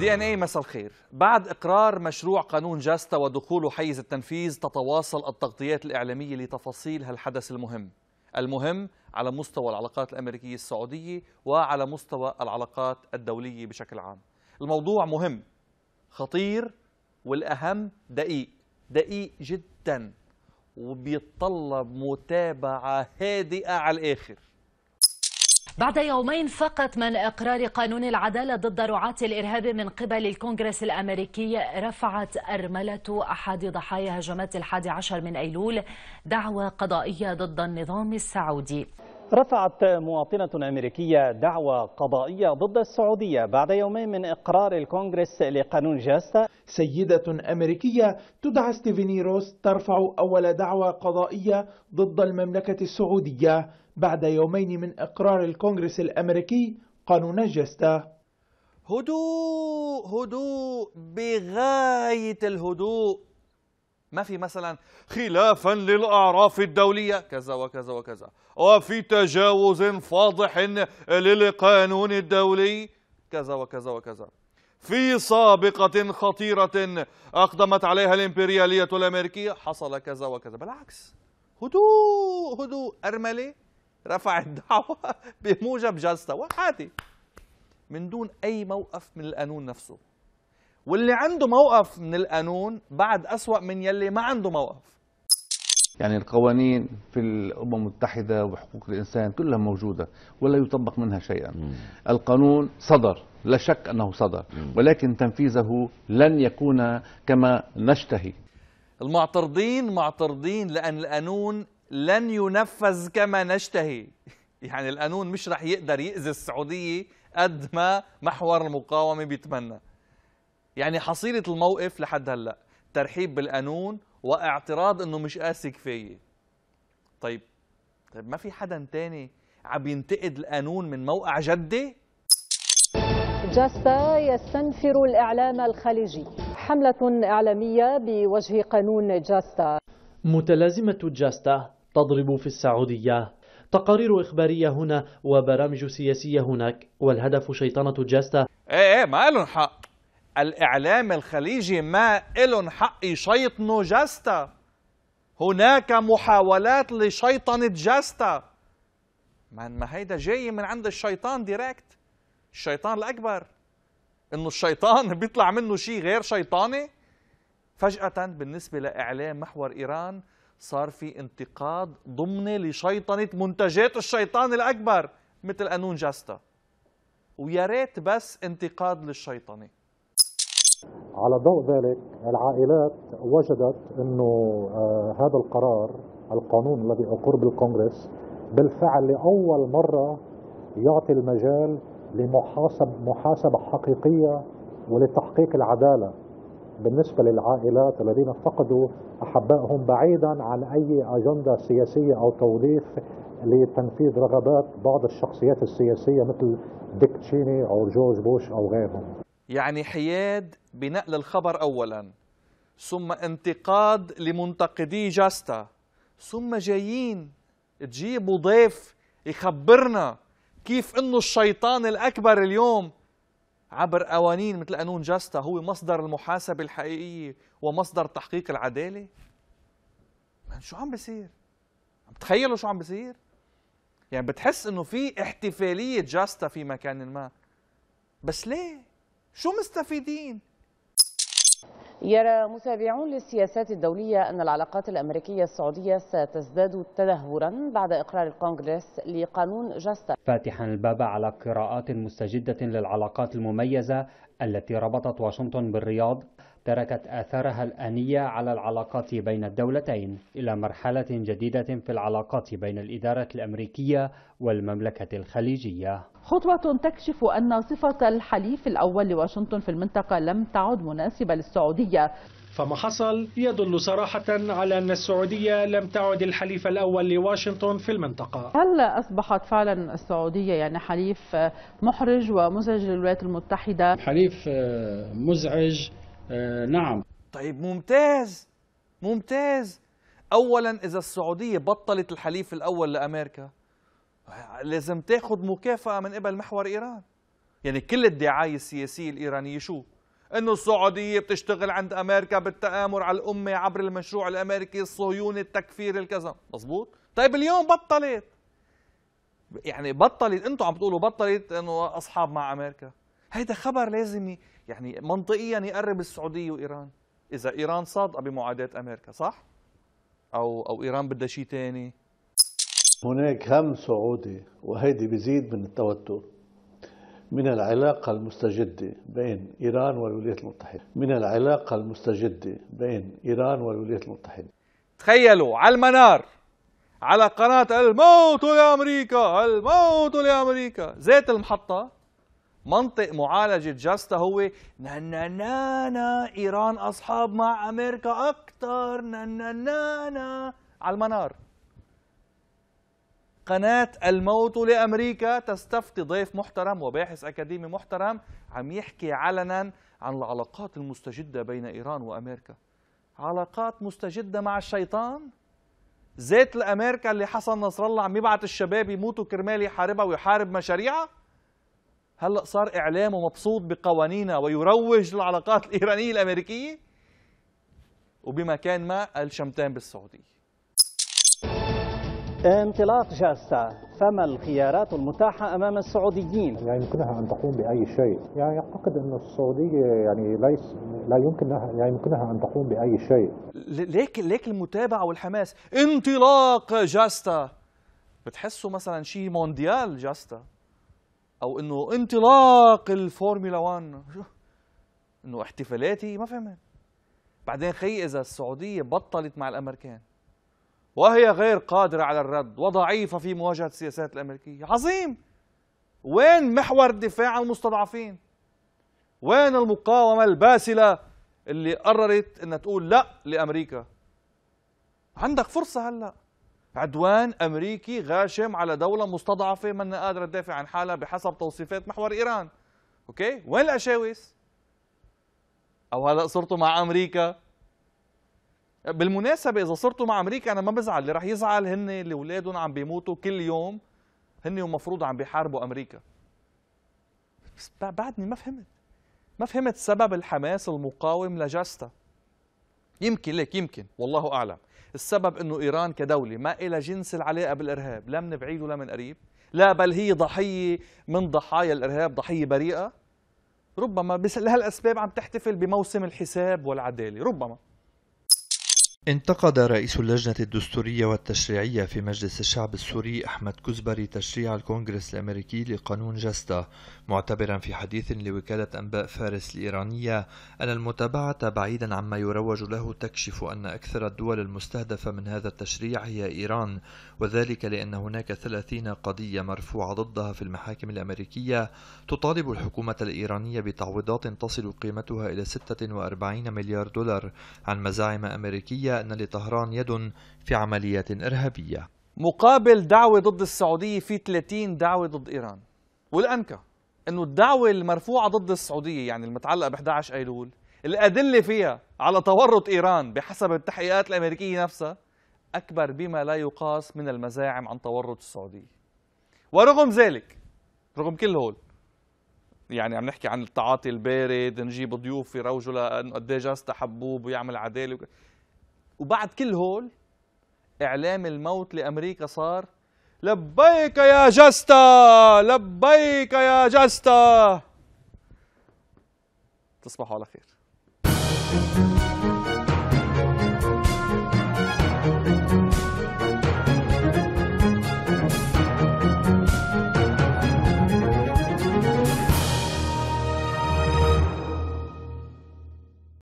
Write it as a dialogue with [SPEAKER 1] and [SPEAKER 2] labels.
[SPEAKER 1] دي ان اي مساء الخير بعد اقرار مشروع قانون جاستا ودخوله حيز التنفيذ تتواصل التغطيات الاعلاميه لتفاصيل هالحدث المهم المهم على مستوى العلاقات الامريكيه السعوديه وعلى مستوى العلاقات الدوليه بشكل عام الموضوع مهم خطير والاهم دقيق دقيق جدا وبيتطلب متابعه هادئه على الاخر بعد يومين فقط من إقرار قانون العدالة ضد رعاة الإرهاب من قبل الكونغرس الأمريكي رفعت أرملة أحد ضحايا هجمات الحادي عشر من أيلول دعوى قضائية ضد النظام السعودي رفعت مواطنة أمريكية دعوى قضائية ضد السعودية بعد يومين من إقرار الكونغرس لقانون جاستا سيدة أمريكية تدعى ستيفيني روس ترفع أول دعوى قضائية ضد المملكة السعودية بعد يومين من إقرار الكونغرس الأمريكي قانون جاستا هدوء هدوء بغاية الهدوء ما في مثلا خلافا للاعراف الدوليه كذا وكذا وكذا وفي تجاوز فاضح للقانون الدولي كذا وكذا وكذا في سابقة خطيرة أقدمت عليها الإمبريالية الأمريكية حصل كذا وكذا بالعكس هدوء هدوء أرملة رفع الدعوة بموجب جلسة وعادي من دون أي موقف من القانون نفسه واللي عنده موقف من القانون بعد أسوأ من يلي ما عنده موقف يعني القوانين في الأمم المتحدة وحقوق الإنسان كلها موجودة ولا يطبق منها شيئا مم. القانون صدر لا شك أنه صدر مم. ولكن تنفيذه لن يكون كما نشتهي المعترضين معترضين لأن القانون لن ينفذ كما نشتهي يعني القانون مش رح يقدر يأذي السعودية قد ما محور المقاومة بيتمنى يعني حصيله الموقف لحد هلا ترحيب بالقانون واعتراض انه مش قاسي كفايه طيب طيب ما في حدا تاني عم ينتقد القانون من موقع جده جاستا يستنفر الاعلام الخليجي حمله اعلاميه بوجه قانون جاستا متلازمه جاستا تضرب في السعوديه تقارير إخبارية هنا وبرامج سياسية هناك والهدف شيطنة جاستا ايه ايه ما لهم حق الإعلام الخليجي ما إلن حق يشيطنوا جاستا هناك محاولات لشيطنة جاستا ما هيدا جاي من عند الشيطان ديركت الشيطان الأكبر إنه الشيطان بيطلع منه شيء غير شيطاني فجأة بالنسبة لإعلام محور إيران صار في انتقاد ضمني لشيطنة منتجات الشيطان الأكبر مثل قانون جاستا ويا ريت بس انتقاد للشيطنه على ضوء ذلك العائلات وجدت انه آه، هذا القرار القانون الذي اقر بالكونغرس بالفعل لاول مره يعطي المجال لمحاسب محاسبه حقيقيه ولتحقيق العداله بالنسبه للعائلات الذين فقدوا احبائهم بعيدا عن اي اجنده سياسيه او توظيف لتنفيذ رغبات بعض الشخصيات السياسيه مثل ديك تشيني او جورج بوش او غيرهم يعني حياد بنقل الخبر أولا ثم انتقاد لمنتقدي جاستا ثم جايين تجيبوا ضيف يخبرنا كيف انه الشيطان الاكبر اليوم عبر قوانين مثل قانون جاستا هو مصدر المحاسبه الحقيقيه ومصدر تحقيق العداله؟ من يعني شو عم بصير؟ عم تخيلوا شو عم بصير؟ يعني بتحس انه في احتفاليه جاستا في مكان ما بس ليه؟ شو مستفيدين؟ يرى متابعون للسياسات الدولية أن العلاقات الأمريكية السعودية ستزداد تدهورا بعد إقرار الكونغرس لقانون جاستا فاتحا الباب على قراءات مستجدة للعلاقات المميزة التي ربطت واشنطن بالرياض تركت آثارها الآنية على العلاقات بين الدولتين إلى مرحلة جديدة في العلاقات بين الإدارة الأمريكية والمملكة الخليجية خطوة تكشف أن صفة الحليف الأول لواشنطن في المنطقة لم تعد مناسبة للسعودية فما حصل يدل صراحة على أن السعودية لم تعد الحليف الأول لواشنطن في المنطقة هل أصبحت فعلا السعودية يعني حليف محرج ومزعج للولايات المتحدة؟ حليف آه، مزعج آه نعم طيب ممتاز ممتاز اولا اذا السعوديه بطلت الحليف الاول لامريكا لازم تاخذ مكافاه من قبل محور ايران يعني كل الدعايه السياسيه الايرانيه شو انه السعوديه بتشتغل عند امريكا بالتامر على الامه عبر المشروع الامريكي الصهيوني التكفير الكذا مزبوط طيب اليوم بطلت يعني بطلت انتم عم بتقولوا بطلت انه اصحاب مع امريكا هيدا خبر لازم يعني منطقيا يقرب السعوديه وايران اذا ايران صادقه بمعاداه امريكا صح او او ايران بدها شيء ثاني هناك هم سعودي وهيدي بزيد من التوتر من العلاقة المستجدة بين إيران والولايات المتحدة من العلاقة المستجدة بين إيران والولايات المتحدة تخيلوا على المنار على قناة الموت لأمريكا الموت لأمريكا زيت المحطة منطق معالجة جاستا هو نانا إيران أصحاب مع أمريكا أكثر نانا على المنار قناة الموت لأمريكا تستفتي ضيف محترم وباحث أكاديمي محترم عم يحكي علنا عن العلاقات المستجدة بين إيران وأمريكا علاقات مستجدة مع الشيطان زيت الأمريكا اللي حسن نصر الله عم يبعت الشباب يموتوا كرمال يحاربها ويحارب مشاريعها هلا صار اعلامه مبسوط بقوانينها ويروج للعلاقات الايرانيه الامريكيه وبمكان ما الشمتان بالسعوديه انطلاق جاستا فما الخيارات المتاحة أمام السعوديين؟ يعني يمكنها أن تقوم بأي شيء يعني أعتقد أن السعودية يعني ليس لا يمكنها يعني يمكنها أن تقوم بأي شيء ليك ليك المتابعة والحماس انطلاق جاستا بتحسوا مثلا شيء مونديال جاستا او انه انطلاق الفورمولا 1 انه احتفالاتي ما فهمت بعدين خي اذا السعوديه بطلت مع الامريكان وهي غير قادره على الرد وضعيفه في مواجهه السياسات الامريكيه عظيم وين محور الدفاع عن المستضعفين وين المقاومه الباسله اللي قررت انها تقول لا لامريكا عندك فرصه هلا عدوان أمريكي غاشم على دولة مستضعفة من قادرة تدافع عن حالها بحسب توصيفات محور إيران أوكي وين الأشاوس أو هلأ صرتوا مع أمريكا بالمناسبة إذا صرتوا مع أمريكا أنا ما بزعل اللي رح يزعل هن اللي أولادهم عم بيموتوا كل يوم هن ومفروض عم بيحاربوا أمريكا بس بعدني ما فهمت ما فهمت سبب الحماس المقاوم لجاستا يمكن ليك يمكن والله أعلم السبب أنه إيران كدولة ما إلى جنس العلاقة بالإرهاب لا من بعيد ولا من قريب لا بل هي ضحية من ضحايا الإرهاب ضحية بريئة ربما لهالأسباب عم تحتفل بموسم الحساب والعدالة ربما انتقد رئيس اللجنة الدستورية والتشريعية في مجلس الشعب السوري أحمد كزبري تشريع الكونغرس الأمريكي لقانون جاستا معتبرا في حديث لوكالة أنباء فارس الإيرانية أن المتابعة بعيدا عما يروج له تكشف أن أكثر الدول المستهدفة من هذا التشريع هي إيران وذلك لأن هناك ثلاثين قضية مرفوعة ضدها في المحاكم الأمريكية تطالب الحكومة الإيرانية بتعويضات تصل قيمتها إلى 46 مليار دولار عن مزاعم أمريكية أن لطهران يد في عمليات إرهابية مقابل دعوة ضد السعودية في 30 دعوة ضد إيران والأنكى أنه الدعوة المرفوعة ضد السعودية يعني المتعلقة ب 11 أيلول الأدلة فيها على تورط إيران بحسب التحقيقات الأمريكية نفسها أكبر بما لا يقاس من المزاعم عن تورط السعودية ورغم ذلك رغم كل هول يعني عم نحكي عن التعاطي البارد نجيب ضيوف يروجوا لانه قد ايه حبوب ويعمل عداله وبعد كل هول اعلام الموت لامريكا صار لبيك يا جستا لبيك يا جستا تصبحوا على خير